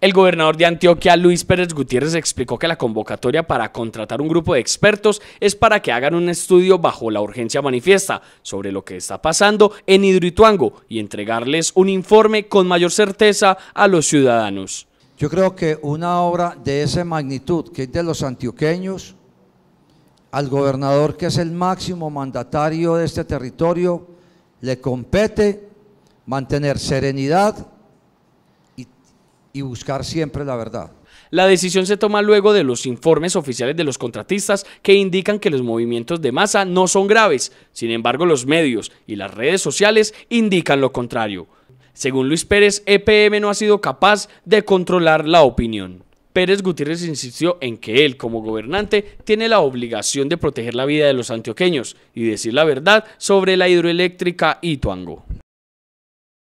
El gobernador de Antioquia, Luis Pérez Gutiérrez, explicó que la convocatoria para contratar un grupo de expertos es para que hagan un estudio bajo la urgencia manifiesta sobre lo que está pasando en Hidroituango y entregarles un informe con mayor certeza a los ciudadanos. Yo creo que una obra de esa magnitud, que es de los antioqueños, al gobernador que es el máximo mandatario de este territorio, le compete mantener serenidad, buscar siempre la verdad. La decisión se toma luego de los informes oficiales de los contratistas que indican que los movimientos de masa no son graves. Sin embargo, los medios y las redes sociales indican lo contrario. Según Luis Pérez, EPM no ha sido capaz de controlar la opinión. Pérez Gutiérrez insistió en que él, como gobernante, tiene la obligación de proteger la vida de los antioqueños y decir la verdad sobre la hidroeléctrica Ituango.